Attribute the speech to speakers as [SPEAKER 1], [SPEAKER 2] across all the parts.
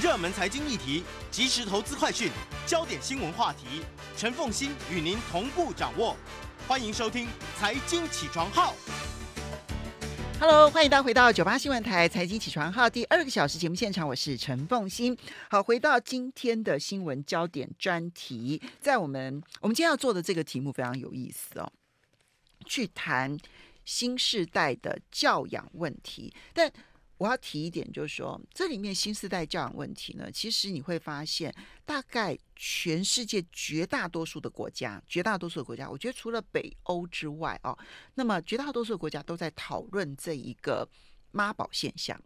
[SPEAKER 1] 热门财经议题，即时投资快讯，焦点新闻话题，陈凤欣与您同步掌握。欢迎收听《财经起床号》。Hello，欢迎大家回到九八新闻台《财经起床号》第二个小时节目现场，我是陈凤欣。好，回到今天的新闻焦点专题，在我们我们今天要做的这个题目非常有意思哦，去谈新时代的教养问题，但。我要提一点，就是说，这里面新时代教养问题呢，其实你会发现，大概全世界绝大多数的国家，绝大多数的国家，我觉得除了北欧之外哦，那么绝大多数的国家都在讨论这一个妈宝现象，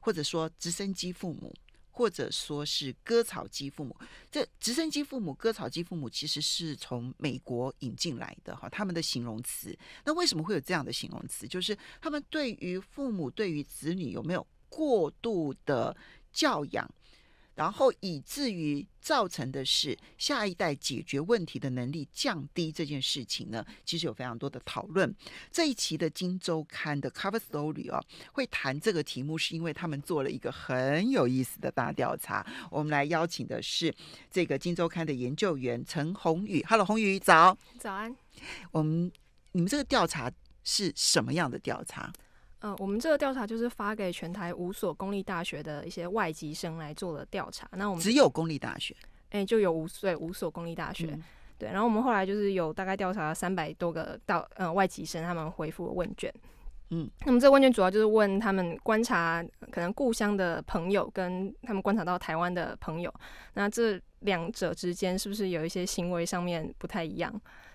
[SPEAKER 1] 或者说直升机父母。或者说是割草机父母，这直升机父母、割草机父母其实是从美国引进来的哈，他们的形容词。那为什么会有这样的形容词？就是他们对于父母、对于子女有没有过度的教养？然后以至于造成的是下一代解决问题的能力降低这件事情呢，其实有非常多的讨论。这一期的《金周刊》的 Cover Story 哦，会谈这个题目，是因为他们做了一个很有意思的大调查。我们来邀请的是这个《金周刊》的研究员陈宏宇。Hello，宏宇，早早安。我们你们这个调查是什么样的调查？
[SPEAKER 2] 嗯，我们这个调查就是发给全台五所公立大学的一些外籍生来做的调
[SPEAKER 1] 查。那我们只有公立大学，
[SPEAKER 2] 哎，就有五所五所公立大学。对，然后我们后来就是有大概调查了三百多个到呃外籍生，他们回复问卷。嗯，那么这问卷主要就是问他们观察可能故乡的朋友跟他们观察到台湾的朋友，那这两者之间是不是有一些行为上面不太一样？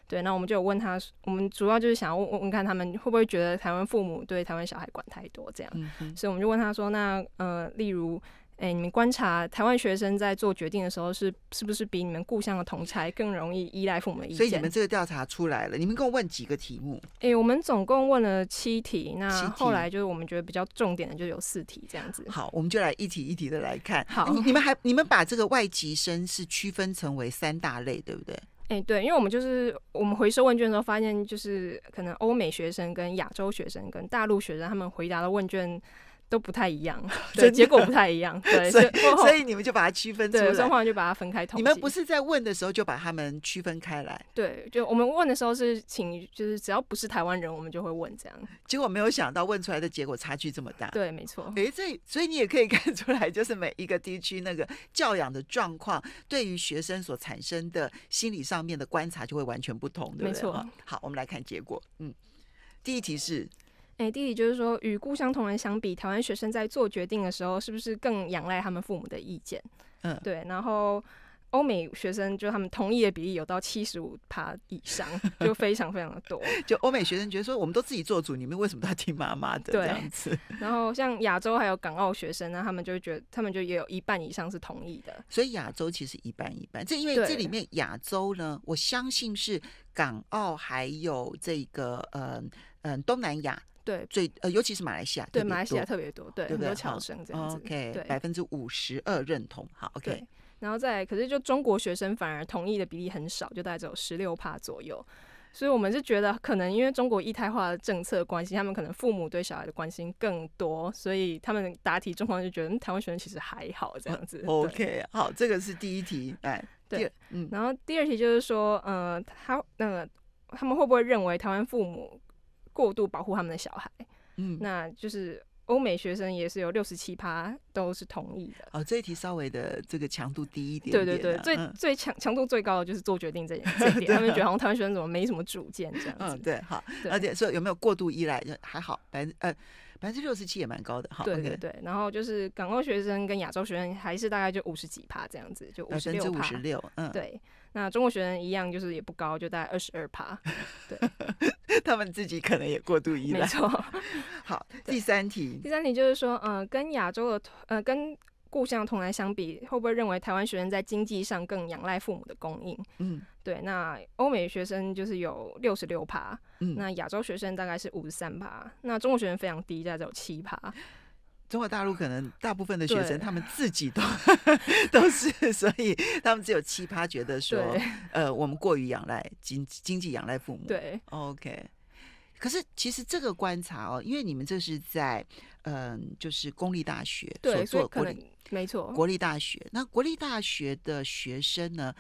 [SPEAKER 2] 对，那我们就有问他，我们主要就是想问，问看他们会不会觉得台湾父母对台湾小孩管太多这样，所以我们就问他说，那呃，例如，哎，你们观察台湾学生在做决定的时候，是是不是比你们故乡的同侪更容易依赖父母的意见？所以你们这
[SPEAKER 1] 个调查出来了，你们共问几个题目？
[SPEAKER 2] 哎，我们总共问了七题，那后来就是我们觉得比较重点的就有四题这样子。好，我
[SPEAKER 1] 们就来一题一题的来看。好，你们还你们把这个外籍生是区分成为三大类，对不对？
[SPEAKER 2] 哎，对，因为我们就是我们回收问卷的时候，发现就是可能欧美学生、跟亚洲学生、跟大陆学生，他们回答的问卷。都不太一样，对，结果不太一样，对，所以所以
[SPEAKER 1] 你们就把它区分，对，中华就把它分开统计。你们不是在问的时候就把他们区分开来？对，
[SPEAKER 2] 就我们问的时候是请，就是只要不是台湾人，我们就会问这样。
[SPEAKER 1] 结果没有想到问出来的结果差距这么大，对，没错。哎，这所以你也可以 看出来，就是每一个地区那个教养的状况，对于学生所产生的心理上面的观察就会完全不同，对不对？好，我们来看结果，嗯，第一题是。哎，弟弟就是说，
[SPEAKER 2] 与故乡同人相比，台湾学生在做决定的时候，是不是更仰赖他们父母的意见？嗯，对。然后，欧美学生就他们同意的比例有到七十五趴以上，就非常非常的多。
[SPEAKER 1] 就欧美学生觉得说，我们都自己做主，你们为什么都要听妈妈的 这样子？
[SPEAKER 2] 然后，像亚洲还有港澳学生呢，他们就觉得，他们就也有一半以上是同意的。
[SPEAKER 1] 所以亚洲其实一半一半，这因为这里面亚洲呢，我相信是港澳还有这个，嗯嗯，东南亚。对，最呃，尤其是马来西亚，对马来西亚特别多，对很多侨生这样子，OK，百分之五十二认同，好，OK，
[SPEAKER 2] 然后再，可是就中国学生反而同意的比例很少，就大概只有十六趴左右，所以我们是觉得可能因为中国一胎化的政策关系，他们可能父母对小孩的关心更多，所以他们答题状况就觉得台湾学生其实还好这样子，OK，好，
[SPEAKER 1] 这个是第一题，哎，
[SPEAKER 2] 对，嗯，然后第二题就是说，呃，他那个他们会不会认为台湾父母？过度保护他们的小孩，嗯，那就是欧美学生也是有六十七趴都是同意的。
[SPEAKER 1] 哦，这一题稍微的这个强度低一点，对对对，最
[SPEAKER 2] 最强强度最高的就是做决定这 这点，他们觉得好像台湾学生怎么没什么主见这样子。
[SPEAKER 1] 嗯，对，好，而且说有没有过度依赖，就还好，来呃。百分之六十七也蛮高的，哈。对对。
[SPEAKER 2] 然后就是港澳学生跟亚洲学生还是大概就五十几趴这样子，就五十六。五十六，嗯，对。那中国学生一样，就是也不高，就大概二十二趴。对，
[SPEAKER 1] 他们自己可能也过度依赖。没错。
[SPEAKER 2] 好，第三题，第三题就是说，嗯，跟亚洲的呃跟故乡同来相比，会不会认为台湾学生在经济上更仰赖父母的供应？嗯。对，那欧美学生就是有六十六趴，嗯，那亚洲学生大概是五十三趴，那中国学生非常低，大概只有七趴。
[SPEAKER 1] 中国大陆可能大部分的学生他们自己都 都是，所以他们只有七趴，觉得说，呃，我们过于仰赖经经济仰赖父母。对，OK。可是其实这个观察哦，因为你们这是在嗯，就是公立大学所做，国立
[SPEAKER 2] 没错，国立
[SPEAKER 1] 大学那国立大学的学生呢？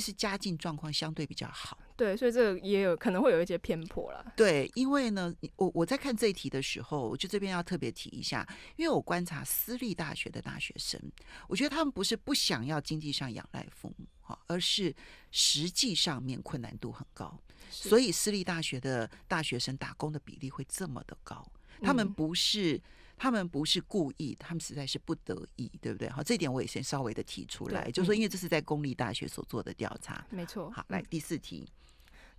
[SPEAKER 1] 其实家境状况相对比较好，对，所以这也有可能会有一些偏颇了。对，因为呢，我我在看这一题的时候，我就这边要特别提一下，因为我观察私立大学的大学生，我觉得他们不是不想要经济上仰赖父母哈，而是实际上面困难度很高，所以私立大学的大学生打工的比例会这么的高，他们不是。他们不是故意，他们实在是不得已，对不对？好，这一点我也先稍微的提出来，就是说，因为这是在公立大学所做的调查，
[SPEAKER 2] 没错。好，来
[SPEAKER 1] 第四题，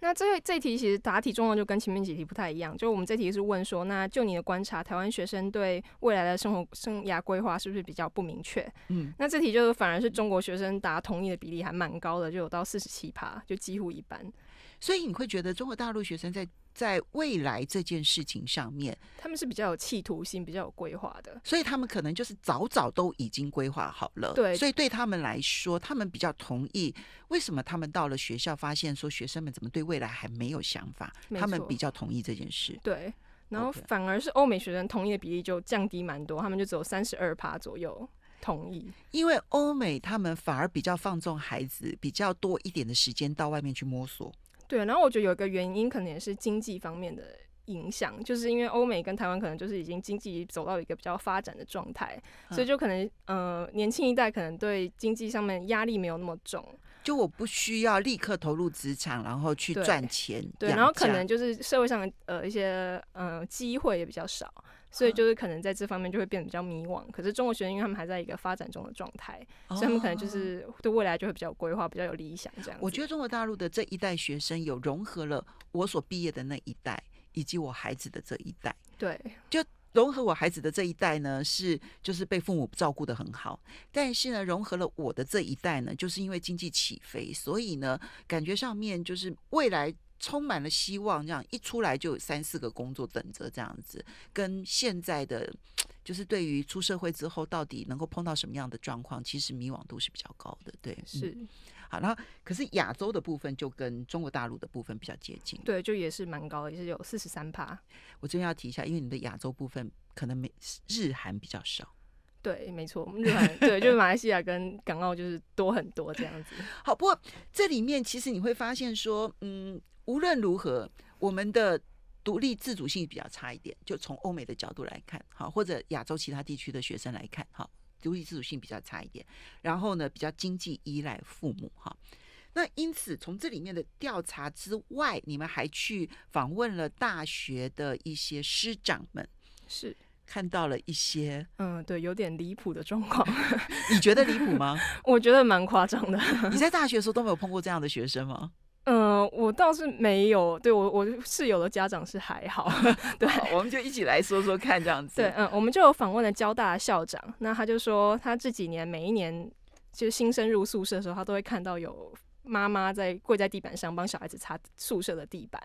[SPEAKER 2] 那这这题其实答题状况就跟前面几题不太一样，就我们这题是问说，那就你的观察，台湾学生对未来的生活生涯规划是不是比较不明确？嗯，那这题就是反而是中国学生答同意的比例还蛮高的，就有到四十七趴，就几乎一半。所
[SPEAKER 1] 以你会觉得中国大陆学生在在未来这件事情上面，
[SPEAKER 2] 他们是比较有企图心、比较有规划的，
[SPEAKER 1] 所以他们可能就是早早都已经规划好了。对，所以对他们来说，他们比较同意。为什么他们到了学校发现说学生们怎么对未来还没有想法？他们比较同意这件事。
[SPEAKER 2] 对，然后反而是欧美学生同意的比例就降低蛮多，他们就只有三十二趴左右同意。
[SPEAKER 1] 因为欧美他们反而比较放纵孩子，比较多一点的时间到外面去摸索。
[SPEAKER 2] 对，然后我觉得有一个原因，可能也是经济方面的影响，就是因为欧美跟台湾可能就是已经经济走到一个比较发展的状态，所以就可能呃年轻一代可能对经济上面压力没有那么重，
[SPEAKER 1] 就我不需要立刻投入职场然后去赚钱，对，然后可能就
[SPEAKER 2] 是社会上的呃一些嗯机会也比较少。所以就是可能在这方面就会变得比较迷惘，可是中国学生因为他们还在一个发展中的状态，所以他们可能就是对未来就会比较规划、比较有理想这样。我
[SPEAKER 1] 觉得中国大陆的这一代学生有融合了我所毕业的那一代，以及我孩子的这一代。对，就融合我孩子的这一代呢，是就是被父母照顾的很好，但是呢，融合了我的这一代呢，就是因为经济起飞，所以呢，感觉上面就是未来。充满了希望，这样一出来就有三四个工作等着，这样子跟现在的就是对于出社会之后到底能够碰到什么样的状况，其实迷惘度是比较高的。对，是好。然后，可是亚洲的部分就跟中国大陆的部分比较接近，
[SPEAKER 2] 对，就也是蛮高，也是有四十三趴。
[SPEAKER 1] 我这边要提一下，因为你的亚洲部分可能没日韩比较少。
[SPEAKER 2] 对，没错，日韩对，就是马来西亚跟港
[SPEAKER 1] 澳就是多很多这样子。好，不过这里面其实你会发现说，嗯。无论如何，我们的独立自主性比较差一点。就从欧美的角度来看，好或者亚洲其他地区的学生来看，好，独立自主性比较差一点。然后呢，比较经济依赖父母，哈。那因此，从这里面的调查之外，你们还去访问了大学的一些师长们，是看到了一些，嗯，对，有点离谱的状况。你觉得离谱吗？我觉得蛮夸张的。你在大学的时候都没有碰过这样的学生吗？
[SPEAKER 2] 嗯，我倒是没有。对我，我室友的家长是还好。
[SPEAKER 1] 对，我们就一起来说说看这样子。对，嗯，
[SPEAKER 2] 我们就有访问了交大校长，那他就说，他这几年每一年，就是新生入宿舍的时候，他都会看到有妈妈在跪在地板上帮小孩子擦宿舍的地板。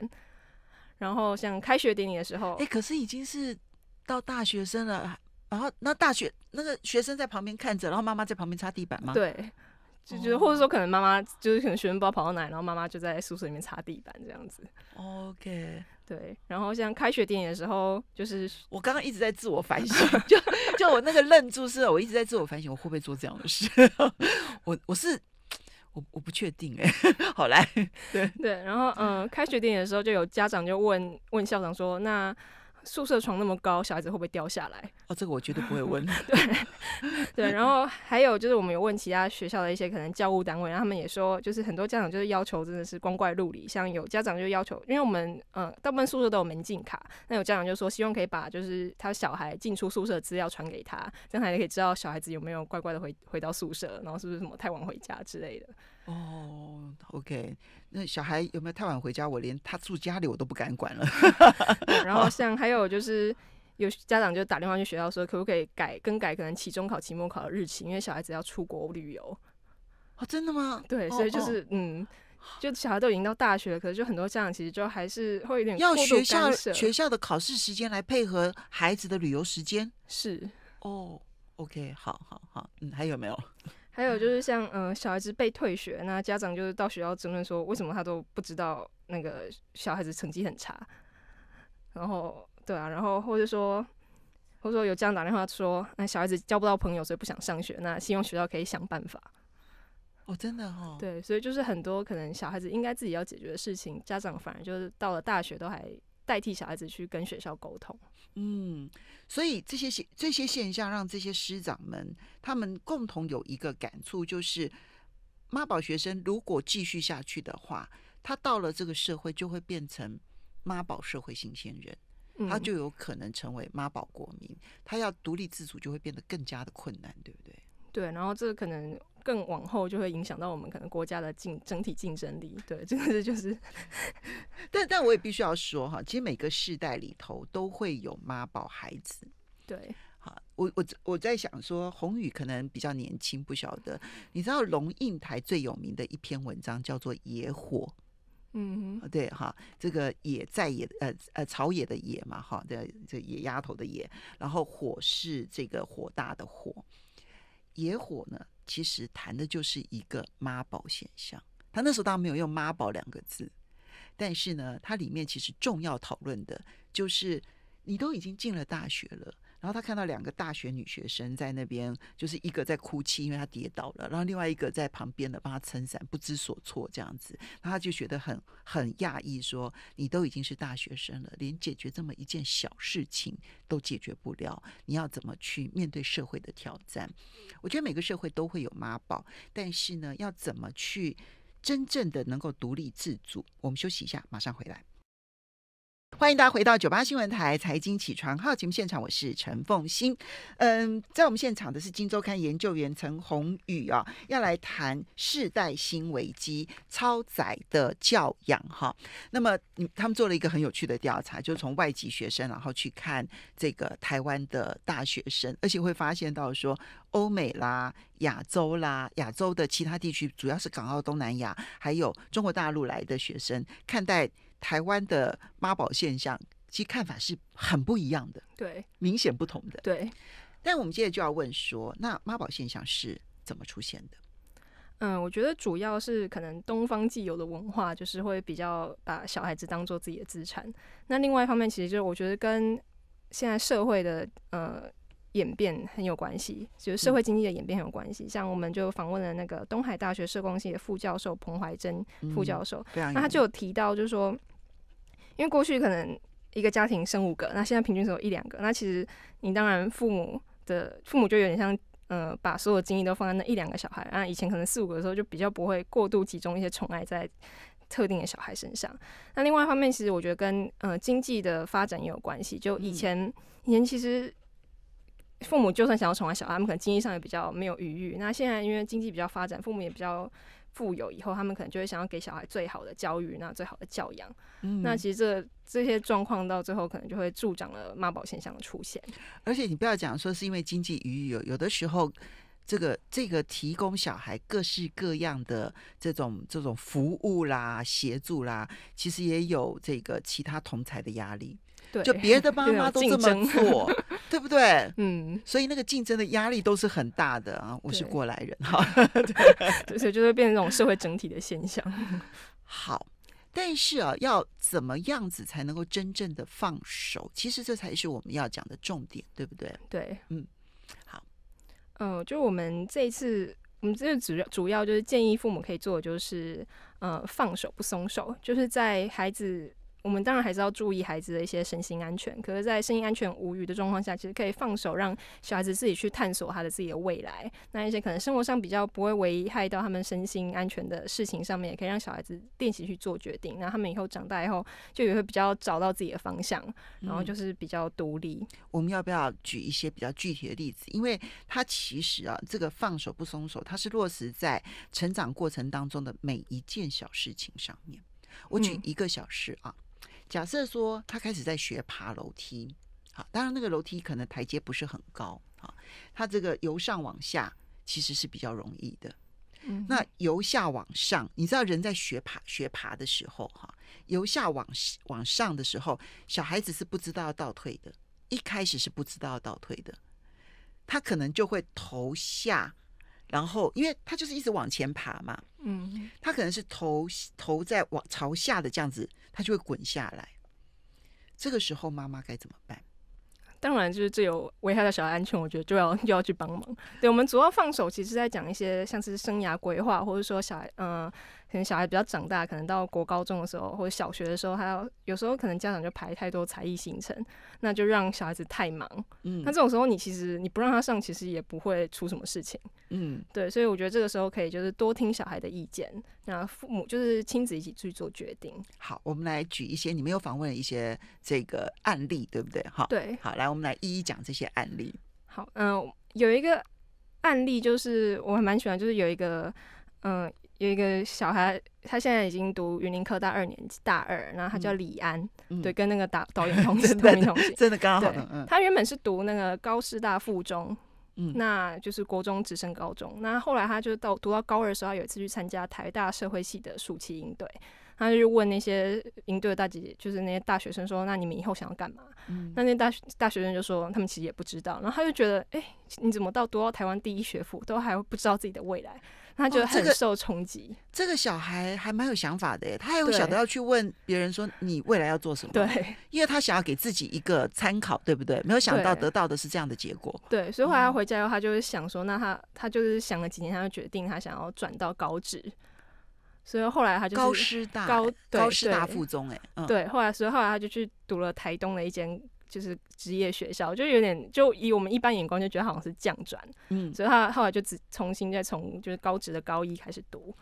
[SPEAKER 2] 然后，像开学典礼的时候，
[SPEAKER 1] 哎，可是已经是到大学生了，然后那大学那个学生在旁边看着，然后妈妈在旁边擦地板吗？对。就觉得，或者说，可能
[SPEAKER 2] 妈妈就是可能学生包跑到哪，然后妈妈就在宿舍里面擦地板这
[SPEAKER 1] 样子。OK，
[SPEAKER 2] 对。然后像开学典礼的时候，就是我刚刚一直在
[SPEAKER 1] 自我反省，就就我那个愣住，是我一直在自我反省，我会不会做这样的事？我我是我我不确定哎。好来，
[SPEAKER 2] 对对。然后嗯，开学典礼的时候就有家长就问问校长说那。宿舍床那么高，小孩子会不会掉下来？
[SPEAKER 1] 哦，这个我绝对不会问。
[SPEAKER 2] 对对，然后还有就是，我们有问其他学校的一些可能教务单位，然后他们也说，就是很多家长就是要求真的是光怪陆离。像有家长就要求，因为我们嗯大部分宿舍都有门禁卡，那有家长就说希望可以把就是他小孩进出宿舍资料传给他，这样他也可以知道小孩子有没有乖乖的回回到宿舍，然后是不是什么太晚回家之类的。
[SPEAKER 1] 哦，OK，那小孩有没有太晚回家？我连他住家里我都不敢管了。然后
[SPEAKER 2] 像还有就是有家长就打电话去学校说，可不可以改更改可能期中考、期末考的日期，因为小孩子要出国旅游。哦，真的吗？对，所以就是嗯，就小孩都已经到大学了，可是就很多家长其实就还是会有点要学校学校
[SPEAKER 1] 的考试时间来配合孩子的旅游时间是哦，OK，好好好，嗯，还有没有？
[SPEAKER 2] 还有就是像，呃，小孩子被退学，那家长就是到学校争论说，为什么他都不知道那个小孩子成绩很差，然后对啊，然后或者说，或者说有家长打电话说，那小孩子交不到朋友，所以不想上学，那希望学校可以想办法。
[SPEAKER 1] 哦，真的哦。
[SPEAKER 2] 对，所以就是很多可能小孩子应该自己要解决的事情，家长
[SPEAKER 1] 反而就是到了大学都还。代替小孩子去跟学校沟通，嗯，所以这些现这些现象让这些师长们他们共同有一个感触，就是妈宝学生如果继续下去的话，他到了这个社会就会变成妈宝社会新鲜人，他就有可能成为妈宝国民，他要独立自主就会变得更加的困难，对不对？
[SPEAKER 2] 对，然后这可能。更往后就会影响到我们可能国家的竞整体竞争力，对，真的是就是。
[SPEAKER 1] 但但我也必须要说哈，其实每个世代里头都会有妈宝孩子，对，好，我我我在想说，宏宇可能比较年轻，不晓得，你知道龙应台最有名的一篇文章叫做《野火》，嗯，对哈，这个野在野，呃呃，草野的野嘛，哈，这这野丫头的野，然后火是这个火大的火，野火呢？其实谈的就是一个妈宝现象。他那时候当然没有用“妈宝”两个字，但是呢，它里面其实重要讨论的就是，你都已经进了大学了。然后他看到两个大学女学生在那边，就是一个在哭泣，因为她跌倒了；然后另外一个在旁边的帮她撑伞，不知所措这样子。然后他就觉得很很讶异，说：“你都已经是大学生了，连解决这么一件小事情都解决不了，你要怎么去面对社会的挑战？”我觉得每个社会都会有妈宝，但是呢，要怎么去真正的能够独立自主？我们休息一下，马上回来。欢迎大家回到九八新闻台财经起床号节目现场，我是陈凤欣。嗯，在我们现场的是《金周刊》研究员陈宏宇啊，要来谈世代新危机、超载的教养哈。那么，他们做了一个很有趣的调查，就是从外籍学生，然后去看这个台湾的大学生，而且会发现到说，欧美啦。亚洲啦，亚洲的其他地区主要是港澳、东南亚，还有中国大陆来的学生，看待台湾的妈宝现象，其实看法是很不一样的，对，明显不同的。对，但我们接着就要问说，那妈宝现象是怎么出现的？
[SPEAKER 2] 嗯，我觉得主要是可能东方既有的文化，就是会比较把小孩子当做自己的资产。那另外一方面，其实就是我觉得跟现在社会的呃。演变很有关系，就是社会经济的演变很有关系。像我们就访问了那个东海大学社工系的副教授彭怀珍副教授，那他就有提到，就是说，因为过去可能一个家庭生五个，那现在平均只有一两个，那其实你当然父母的父母就有点像，呃，把所有精力都放在那一两个小孩，啊，以前可能四五个的时候就比较不会过度集中一些宠爱在特定的小孩身上。那另外一方面，其实我觉得跟呃经济的发展也有关系，就以前以前其实。父母就算想要宠爱小孩，他们可能经济上也比较没有余裕。那现在因为经济比较发展，父母也比较富有，以后他们可能就会想要给小孩最好的教育，那最好的教养。那其实这这些状况到最后可能就会助长了妈宝现象的出现。
[SPEAKER 1] 而且你不要讲说是因为经济余裕，有的时候这个这个提供小孩各式各样的这种这种服务啦、协助啦，其实也有这个其他同才的压力。
[SPEAKER 2] 就别的爸妈 都这么做，
[SPEAKER 1] 对不对？嗯，所以那个竞争的压力都是很大的啊，我是过来人哈，对，所以就会变成这种社会整体的现象。好，但是啊，要怎么样子才能够真正的放手？其实这才是我们要讲的重点，对不对？对，嗯，好，
[SPEAKER 2] 嗯，就我们这一次，我们这个主要主要就是建议父母可以做，的就是呃，放手不松手，就是在孩子。我们当然还是要注意孩子的一些身心安全，可是，在身心安全无虞的状况下，其实可以放手让小孩子自己去探索他的自己的未来。那一些可能生活上比较不会危害到他们身心安全的事情上面，也可以让小孩子练习去做决定。那他们以后长大以后，就也会比较找到自己的方向，然后就是
[SPEAKER 1] 比较独立。我们要不要举一些比较具体的例子？因为它其实啊，这个放手不松手，它是落实在成长过程当中的每一件小事情上面。我举一个小事啊。假设说他开始在学爬楼梯，好，当然那个楼梯可能台阶不是很高，好，他这个由上往下其实是比较容易的。那由下往上，你知道人在学爬学爬的时候，哈，由下往往上的时候，小孩子是不知道要倒退的，一开始是不知道要倒退的，他可能就会头下。然后，因为他就是一直往前爬嘛，嗯，他可能是头头在往朝下的这样子，他就会滚下来。这个时候，妈妈该怎么办？
[SPEAKER 2] 当然，就是最有危害到小孩安全，我觉得就要就要去帮忙。对，我们主要放手，其实在讲一些像是生涯规划，或者说小孩嗯。可能小孩比较长大，可能到国高中的时候或者小学的时候，他要有时候可能家长就排太多才艺行程，那就让小孩子太忙。嗯，那这种时候你其实你不让他上，其实也不会出什么事情。嗯，对，所以我觉得这个时候可以就是多听小孩的意见，那父母就是亲子一起去做决定。
[SPEAKER 1] 好，我们来举一些你们有访问的一些这个案例，对不对？哈，对，好，来我们来一一讲这些案例。
[SPEAKER 2] 好，嗯，有一个案例就是我蛮喜欢，就是有一个嗯。有一个小孩，他现在已经读云林科大二年级，大二，然后他叫李安，对，跟那个导导演同姓，导演 同姓，真的刚好。他原本是读那个高师大附中，嗯，那就是国中直升高中。那后来他就到读到高二的时候，有一次去参加台大社会系的暑期营队，他就问那些营队的大姐姐，就是那些大学生说：“那你们以后想要干嘛？”那那大学大学生就说：“他们其实也不知道。”然后他就觉得：“哎，你怎么到读到台湾第一学府，都还不知道自己的未来？”他觉得很受冲击。
[SPEAKER 1] 这个小孩还蛮有想法的，他也会晓得要去问别人说：“你未来要做什么？”对，因为他想要给自己一个参考，对不对？没有想到得到的是这样的结果。
[SPEAKER 2] 对，所以后来他回家以后，他就是想说：“那他他就是想了几年，他就决定他想要转到高职。”所以后来他就高师大高高师大附中，哎，对，后来所以后来他就去读了台东的一间。就是职业学校，就有点就以我们一般眼光就觉得好像是降转，嗯，所以他后来就只重新再从就是高职的
[SPEAKER 1] 高一开始读，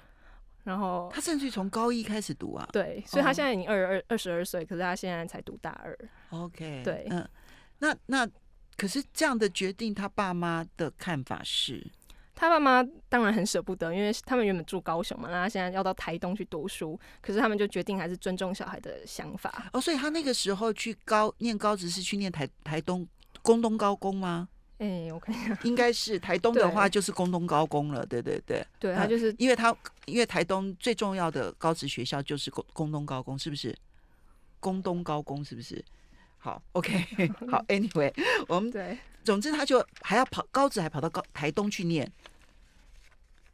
[SPEAKER 1] 然后他甚至从高一开始读啊，对，所以他现
[SPEAKER 2] 在已经二二二十二岁，可是他现在才读大二
[SPEAKER 1] ，OK，对，嗯，那那可是这样的决定，他爸妈的看法是。
[SPEAKER 2] 他爸妈当然很舍不得，因为他们原本住高雄嘛，那他现在要到台东去读书，可是他们就决定还是尊重小孩
[SPEAKER 1] 的想法哦。所以他那个时候去高念高职是去念台台东工东高工吗？哎，我看一下，应该是台东的话就是工东高工了，对对对，对，他就是因为他因为台东最重要的高职学校就是工工东高工，是不是？工东高工是不是？好，OK，好，Anyway，我们对。总之，他就还要跑高职，还跑到高台东去念。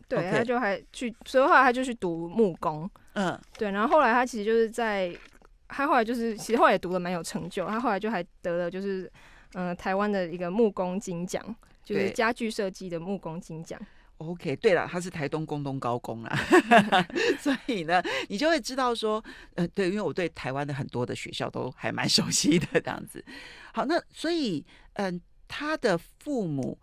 [SPEAKER 1] 对，他就
[SPEAKER 2] 还去，所以后来他就去读木工。嗯，对。然后后来他其实就是在，他后来就是其实后来也读的蛮有成就。他后来就还得了，就是嗯，台湾的一个木工金奖，就是家具设计的木工金奖。
[SPEAKER 1] OK，对了，他是台东工东高工啊，所以呢，你就会知道说，呃，对，因为我对台湾的很多的学校都还蛮熟悉的这样子。好，那所以嗯。他的父母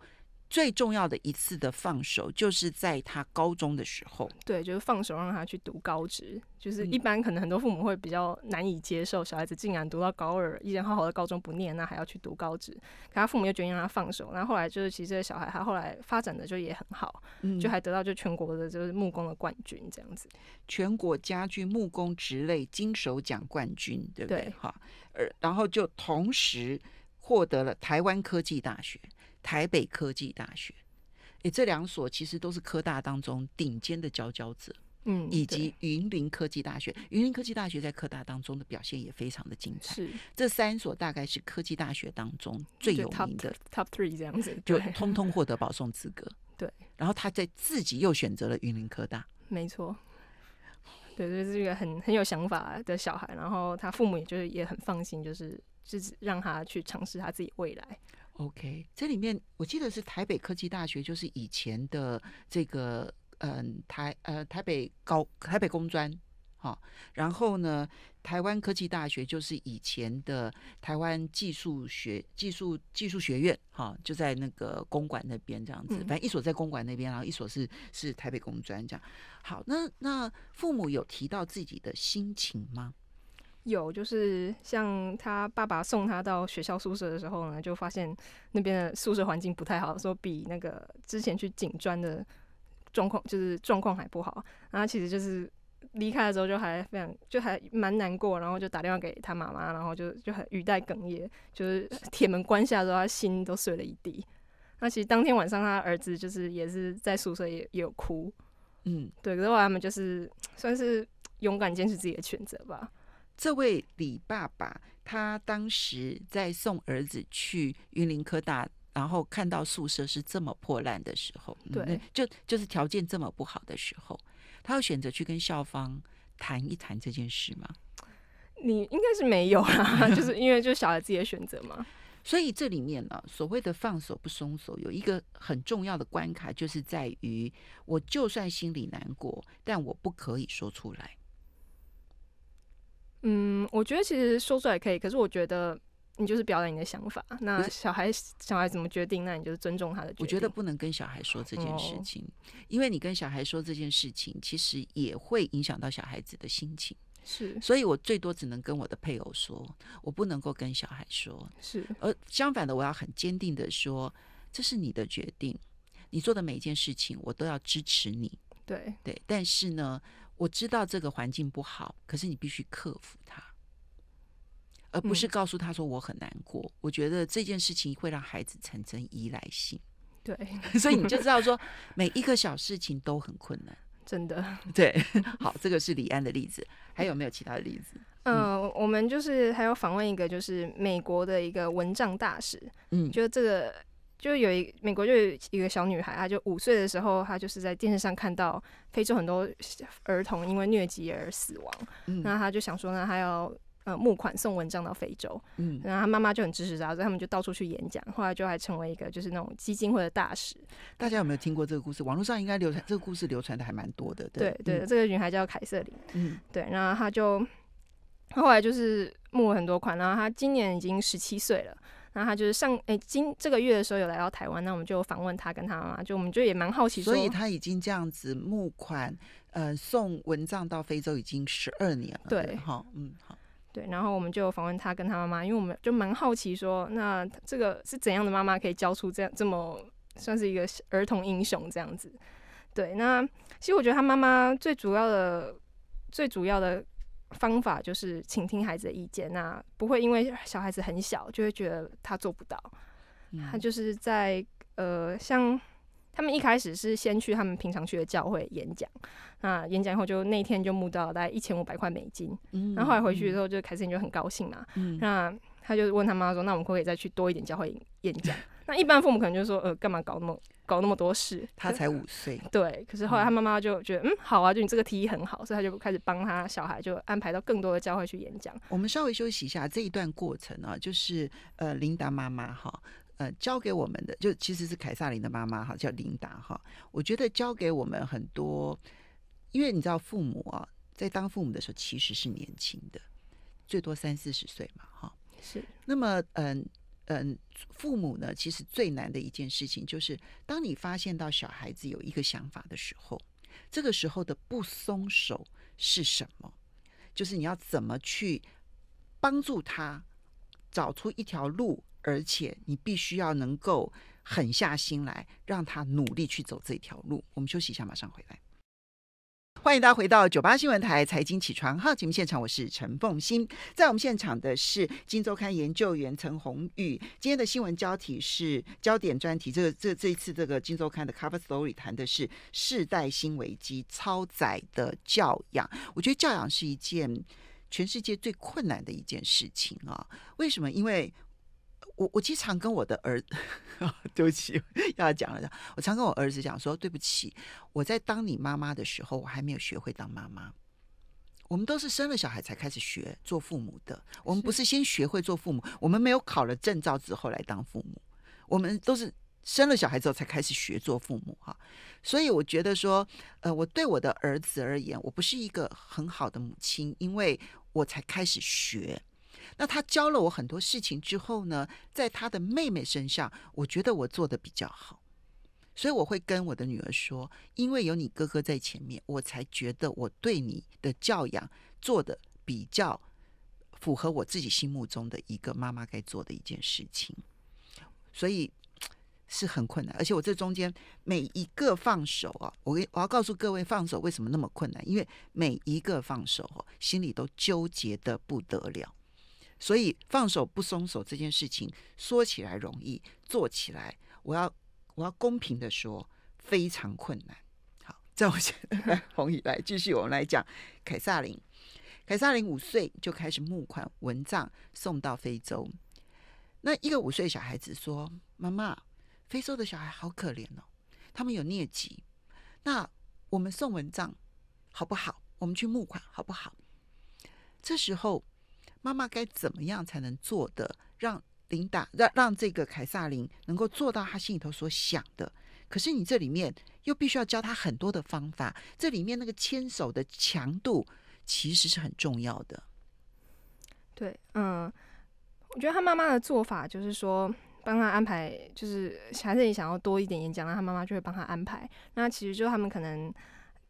[SPEAKER 1] 最重要的一次的放手，就是在他高中的时候。
[SPEAKER 2] 对，就是放手让他去读高职。就是一般可能很多父母会比较难以接受，小孩子竟然读到高二，依然好好的高中不念，那还要去读高职。可他父母又决定让他放手。然后后来就是，其实这个小孩他后来发展的就也很好，就还得到就全国
[SPEAKER 1] 的就是木工的冠军这样子。全国家具木工职类金手奖冠军，对不对？哈，呃，然后就同时。获得了台湾科技大学、台北科技大学，哎，这两所其实都是科大当中顶尖的佼佼者，
[SPEAKER 2] 嗯，以及
[SPEAKER 1] 云林科技大学。云林科技大学在科大当中的表现也非常的精彩。是，这三所大概是科技大学当中最有名的
[SPEAKER 2] top three 这样子，就通
[SPEAKER 1] 通获得保送资格。对，然后他在自己又选择了云林科大。
[SPEAKER 2] 没错，对，这是一个很很有想法的小孩，然后他父母也就是也很放心，就是。就是让他去尝试他自己未来。
[SPEAKER 1] OK，这里面我记得是台北科技大学，就是以前的这个嗯台呃台北高台北工专，哈。然后呢，台湾科技大学就是以前的台湾技术学技术技术学院，哈，就在那个公馆那边这样子。反正一所在公馆那边，然后一所是是台北工专这样。好，那那父母有提到自己的心情吗？
[SPEAKER 2] 有，就是像他爸爸送他到学校宿舍的时候呢，就发现那边的宿舍环境不太好，说比那个之前去警专的状况就是状况还不好。然后其实就是离开的时候就还非常，就还蛮难过，然后就打电话给他妈妈，然后就就很语带哽咽，就是铁门关下的时候，他心都碎了一地。那其实当天晚上，他儿子就是也是在宿舍也有哭，嗯，对。可是他们就是算是勇敢坚持自己的选择吧。
[SPEAKER 1] 这位李爸爸，他当时在送儿子去云林科大，然后看到宿舍是这么破烂的时候，对，就就是条件这么不好的时候，他要选择去跟校方谈一谈这件事吗？
[SPEAKER 2] 你应该是没有啦，就是因为就小孩自己的选择嘛。
[SPEAKER 1] 所以这里面呢，所谓的放手不松手，有一个很重要的关卡，就是在于我就算心里难过，但我不可以说出来。
[SPEAKER 2] 嗯，我觉得其实说出来可以，可是我觉得你就是表达你的想法。那小孩小孩怎么决定？那你就是尊重他的决定。我觉得
[SPEAKER 1] 不能跟小孩说这件事情，因为你跟小孩说这件事情，其实也会影响到小孩子的心情。
[SPEAKER 2] 是，所以
[SPEAKER 1] 我最多只能跟我的配偶说，我不能够跟小孩说。是，而相反的，我要很坚定的说，这是你的决定，你做的每一件事情，我都要支持你。对对，但是呢。我知道这个环境不好，可是你必须克服它，而不是告诉他说我很难过。我觉得这件事情会让孩子产生依赖性。
[SPEAKER 2] 对，所以你就知道说
[SPEAKER 1] 每一个小事情都很困难，真的。对，好，这个是李安的例子，还有没有其他的例子？嗯，
[SPEAKER 2] 我们就是还要访问一个，就是美国的一个蚊帐大使。嗯，就这个。就有一美国就有一个小女孩，她就五岁的时候，她就是在电视上看到非洲很多儿童因为疟疾而死亡，那她就想说呢，她要呃募款送文章到非洲，嗯，然后她妈妈就很支持她，所以他们就到处去演讲，后来就还成为一个就是那种基金会的大使。
[SPEAKER 1] 大家有没有听过这个故事？网络上应该流传这个故事流传的还蛮多的。对对，这个
[SPEAKER 2] 女孩叫凯瑟琳，嗯，对，然后她就后来就是募了很多款，然后她今年已经十七岁了。那他就是上诶，今这个月的时候有来到台湾，那我们就访问他跟他妈妈，就我们就也蛮好奇，所以他
[SPEAKER 1] 已经这样子募款，呃，送蚊帐到非洲已经十二年了。对，好，嗯，好，
[SPEAKER 2] 对，然后我们就访问他跟他妈妈，因为我们就蛮好奇说，那这个是怎样的妈妈可以教出这样这么算是一个儿童英雄这样子？对，那其实我觉得他妈妈最主要的、最主要的。方法就是倾听孩子的意见，那不会因为小孩子很小就会觉得他做不到，他就是在呃，像他们一开始是先去他们平常去的教会演讲，那演讲以后就那天就募到大概一千五百块美金，然后后来回去之后就瑟琳就很高兴嘛，那他就问他妈说，那我们可不可以再去多一点教会演讲？那一般父母可能就说，呃，干嘛搞那么搞那么多事？他才五岁。对，可是后来他妈妈就觉得，嗯，好啊，就你这个提议很好，所以他就开始帮他小孩就安排到更多的教会去演讲。
[SPEAKER 1] 我们稍微休息一下，这一段过程啊，就是呃，琳达妈妈哈，呃，教给我们的就其实是凯撒琳的妈妈哈，叫琳达哈。我觉得教给我们很多，因为你知道父母啊，在当父母的时候其实是年轻的，最多三四十岁嘛，哈。是。那么，嗯。嗯，父母呢，其实最难的一件事情就是，当你发现到小孩子有一个想法的时候，这个时候的不松手是什么？就是你要怎么去帮助他找出一条路，而且你必须要能够狠下心来，让他努力去走这条路。我们休息一下，马上回来。欢迎大家回到九八新闻台财经起床哈，节目现场我是陈凤欣，在我们现场的是金周刊研究员陈宏宇。今天的新闻焦题是焦点专题，这个这这一次这个金周刊的 cover story 谈的是世代新危机超载的教养。我觉得教养是一件全世界最困难的一件事情啊，为什么？因为我我经常跟我的儿，对不起，要讲了。我常跟我儿子讲说，对不起，我在当你妈妈的时候，我还没有学会当妈妈。我们都是生了小孩才开始学做父母的。我们不是先学会做父母，我们没有考了证照之后来当父母。我们都是生了小孩之后才开始学做父母。哈，所以我觉得说，呃，我对我的儿子而言，我不是一个很好的母亲，因为我才开始学。那他教了我很多事情之后呢，在他的妹妹身上，我觉得我做的比较好，所以我会跟我的女儿说，因为有你哥哥在前面，我才觉得我对你的教养做的比较符合我自己心目中的一个妈妈该做的一件事情，所以 是很困难。而且我这中间每一个放手啊，我我要告诉各位放手为什么那么困难？因为每一个放手，心里都纠结的不得了。所以放手不松手这件事情说起来容易，做起来，我要我要公平的说，非常困难。好，再我前，红宇来继续，我们来讲凯撒琳。凯撒琳五岁就开始募款蚊帐送到非洲。那一个五岁小孩子说：“妈妈，非洲的小孩好可怜哦，他们有疟疾。那我们送蚊帐好不好？我们去募款好不好？”这时候。妈妈该怎么样才能做的，让琳达让让这个凯撒琳能够做到他心里头所想的？可是你这里面又必须要教他很多的方法，这里面那个牵手的强度其实是很重要的。
[SPEAKER 2] 对，嗯，我觉得他妈妈的做法就是说，帮他安排，就是还是你想要多一点演讲，他妈妈就会帮他安排。那其实就他们可能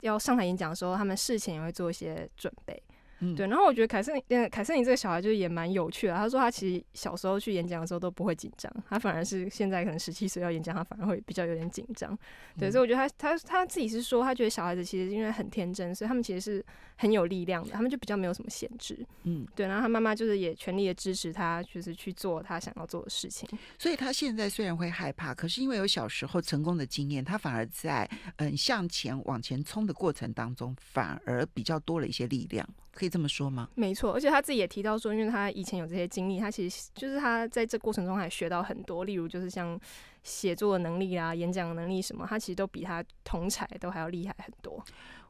[SPEAKER 2] 要上台演讲的时候，他们事前也会做一些准备。嗯，对，然后我觉得凯瑟琳，凯瑟琳这个小孩就是也蛮有趣的。他说他其实小时候去演讲的时候都不会紧张，他反而是现在可能十七岁要演讲，他反而会比较有点紧张。对，所以我觉得他他他自己是说，他觉得小孩子其实因为很天真，所以他们其实是很有力量的，他们就比较没有什么限制。嗯，对，然后他妈妈就是也全力的支持他，就是去做他想要做的事情。
[SPEAKER 1] 所以他现在虽然会害怕，可是因为有小时候成功的经验，他反而在嗯向前往前冲的过程当中，反而比较多了一些力量。可以这么说吗？
[SPEAKER 2] 没错，而且他自己也提到说，因为他以前有这些经历，他其实就是他在这过程中还学到很多，例如就是像写作的能力啊、演讲能力什么，他其实都比他同才都还要厉害很多。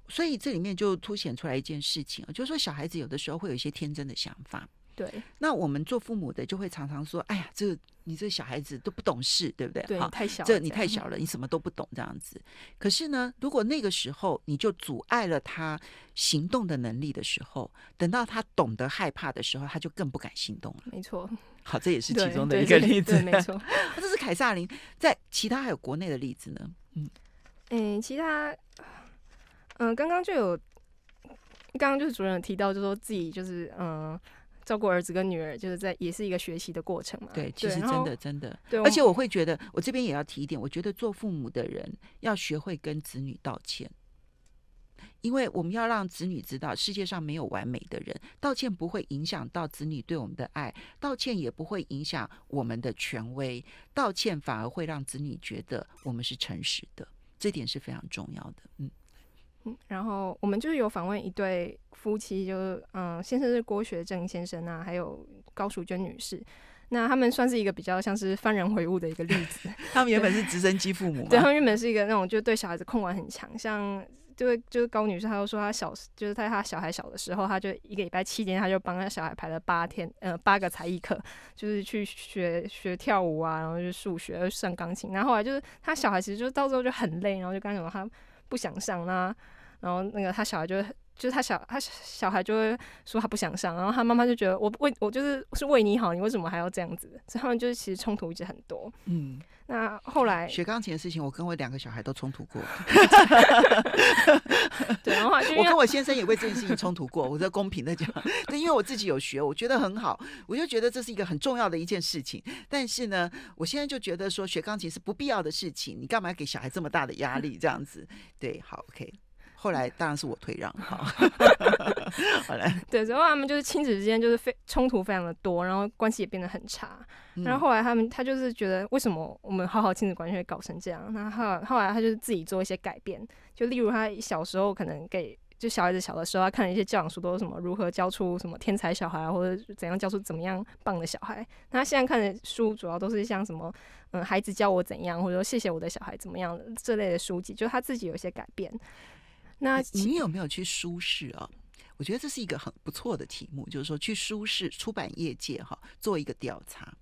[SPEAKER 1] 所以这里面就凸显出来一件事情啊，就是说小孩子有的时候会有一些天真的想法。对，那我们做父母的就会常常说：“哎呀，这你这小孩子都不懂事，对不对？”对，太小，这你太小了，你什么都不懂这样子。可是呢，如果那个时候你就阻碍了他行动的能力的时候，等到他懂得害怕的时候，他就更不敢行动了。没错，好，这也是其中的一个例子。没错，
[SPEAKER 2] 这是凯撒琳。
[SPEAKER 1] 在其他还有国内的例子呢？嗯，
[SPEAKER 2] 嗯，其他，嗯，刚刚就有，刚刚就是主任提到，就说自己就是嗯。照顾儿子跟女儿，就是在也是一个学习的过程嘛。对，其实真的
[SPEAKER 1] 真的，而且我会觉得，我这边也要提一点，我觉得做父母的人要学会跟子女道歉，因为我们要让子女知道世界上没有完美的人，道歉不会影响到子女对我们的爱，道歉也不会影响我们的权威，道歉反而会让子女觉得我们是诚实的，这点是非常重要的。嗯。
[SPEAKER 2] 然后我们就是有访问一对夫妻，就是嗯，先生是郭学正先生啊，还有高淑娟女士。那他们算是一个比较像是幡然悔悟的一个例
[SPEAKER 1] 子。他们原本是直升机父母。对，他们原
[SPEAKER 2] 本是一个那种就对小孩子控管很强，像就是就是高女士，她都说她小，就是在她小孩小的时候，她就一个礼拜七天，她就帮她小孩排了八天，呃，八个才艺课，就是去学学跳舞啊，然后就数学上钢琴。然后来就是她小孩其实就到时候就很累，然后就干什么她。不想上啦，然后那个他小孩就。就是他小他小孩就会说他不想上，然后他妈妈就觉得我为我就是是为你好，你为什么还要这样子？所以他们就是其实冲突一直很多。嗯，那
[SPEAKER 1] 后来学钢琴的事情，我跟我两个小孩都冲突过。对，然后我跟我先生也为这件事情冲突过。我在公平的讲，对，因为我自己有学，我觉得很好，我就觉得这是一个很重要的一件事情。但是呢，我现在就觉得说学钢琴是不必要的事情，你干嘛给小孩这么大的压力这样子？对，好，OK。后来当然是我退让，哈。好了。
[SPEAKER 2] 对，最后他们就是亲子之间就是非冲突非常的多，然后关系也变得很差。然后后来他们他就是觉得为什么我们好好亲子关系会搞成这样？然后后来他就是自己做一些改变，就例如他小时候可能给就小孩子小的时候他看了一些教养书，都是什么如何教出什么天才小孩啊，或者怎样教出怎么样棒的小孩。那他现在看的书主要都是像什么嗯，孩子教我怎样，或者说谢谢我的小孩怎么样的这类的书籍，就他自己有一些改变。
[SPEAKER 1] 那您有没有去舒适啊？我觉得这是一个很不错的题目，就是说去舒适出版业界哈，做一个调查。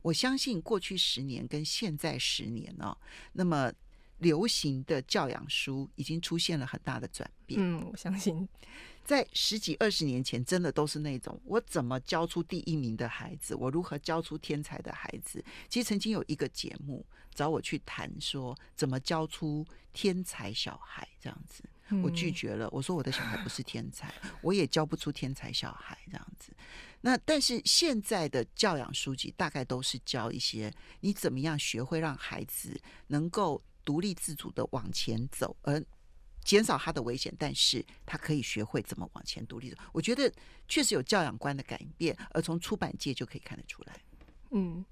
[SPEAKER 1] 我相信过去十年跟现在十年呢，那么流行的教养书已经出现了很大的转变。嗯，我相信 在十几二十年前，真的都是那种我怎么教出第一名的孩子，我如何教出天才的孩子。其实曾经有一个节目找我去谈说怎么教出天才小孩这样子。我拒绝了，我说我的小孩不是天才，我也教不出天才小孩这样子。那但是现在的教养书籍大概都是教一些你怎么样学会让孩子能够独立自主的往前走，而减少他的危险。但是他可以学会怎么往前独立走。我觉得确实有教养观的改变，而从出版界就可以看得出来。
[SPEAKER 2] 嗯，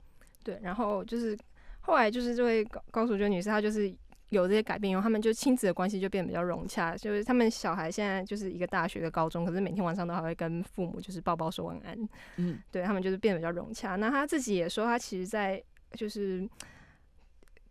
[SPEAKER 2] 对。然后就是后来就是这位高高淑娟女士，她就是。有这些改变以后，他们就亲子的关系就变得比较融洽。就是他们小孩现在就是一个大学的高中，可是每天晚上都还会跟父母就是抱抱说晚安。嗯，对他们就是变得比较融洽。那他自己也说，他其实在就是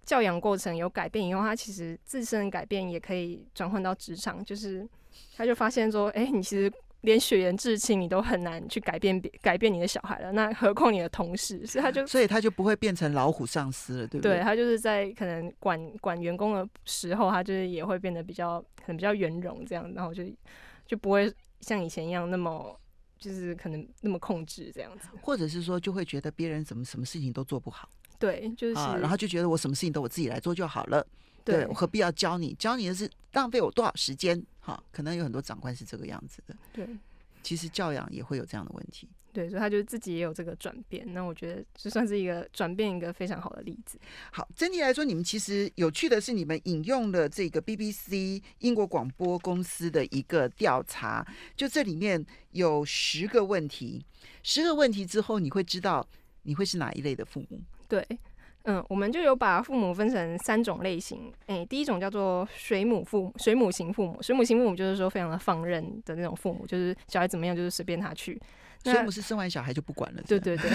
[SPEAKER 2] 教养过程有改变以后，他其实自身的改变也可以转换到职场。就是他就发现说，哎，你其实。连血缘至亲你都很难去改变，别改变你的小孩了，那何况你的同事？所以他
[SPEAKER 1] 就所以他就不会变成老虎上司了，对不对？对他
[SPEAKER 2] 就是在可能管管员工的时候，他就是也会变得比较可能比较圆融这样，然后就就不会像以前一样那么就是可能那么控制这样子，
[SPEAKER 1] 或者是说就会觉得别人怎么什么事情都做不好，对，就是然后就觉得我什么事情都我自己来做就好了。对我何必要教你？教你的是浪费我多少时间？哈，可能有很多长官是这个样子的。对，其实教养也会有这样的问题。
[SPEAKER 2] 对，所以他就自己也有这个转变。那我觉得就算是一个转变，一个非常好的例子。
[SPEAKER 1] 好，整体来说，你们其实有趣的是，你们引用了这个 BBC 英国广播公司的一个调查，就这里面有十个问题，十个问题之后你会知道你会是哪一类的父母。对。
[SPEAKER 2] 嗯，我们就有把父母分成三种类型，诶，第一种叫做水母父、水母型父母，水母型父母就是说非常的放任的那种父母，就是小孩怎么样就是随便他去，水母是生完小
[SPEAKER 1] 孩就不管了，对对对。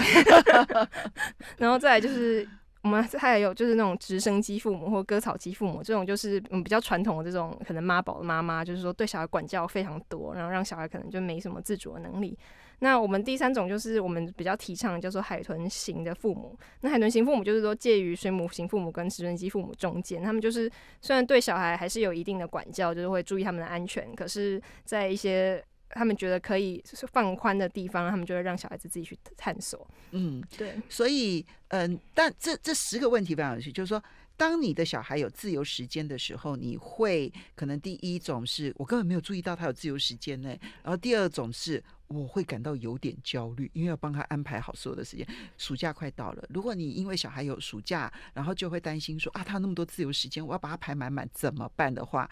[SPEAKER 2] 然后再来就是我们还有就是那种直升机父母或割草机父母，这种就是嗯比较传统的这种可能妈宝的妈妈，就是说对小孩管教非常多，然后让小孩可能就没什么自主的能力。那我们第三种就是我们比较提倡叫做海豚型的父母。那海豚型父母就是说介于水母型父母跟齿人机父母中间，他们就是虽然对小孩还是有一定的管教，就是会注意他们的安全，可是，在一些他们觉得可以放宽的地方，他们就会让小孩子自己去
[SPEAKER 1] 探索。嗯，对。所以，嗯，但这这十个问题非常有趣，就是说。当你的小孩有自由时间的时候，你会可能第一种是我根本没有注意到他有自由时间呢，然后第二种是我会感到有点焦虑，因为要帮他安排好所有的时间。暑假快到了，如果你因为小孩有暑假，然后就会担心说啊，他那么多自由时间，我要把他排满满怎么办的话，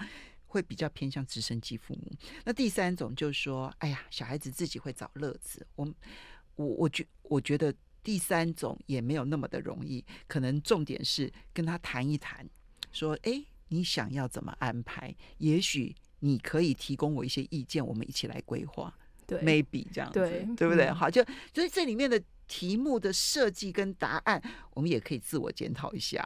[SPEAKER 1] 会比较偏向直升机父母。那第三种就是说，哎呀，小孩子自己会找乐子，我我我觉我觉得。第三种也没有那么的容易，可能重点是跟他谈一谈，说，哎，你想要怎么安排？也许你可以提供我一些意见，我们一起来规划，maybe 这样子，对不对？好，就所以这里面的题目的设计跟答案，我们也可以自我检讨一下。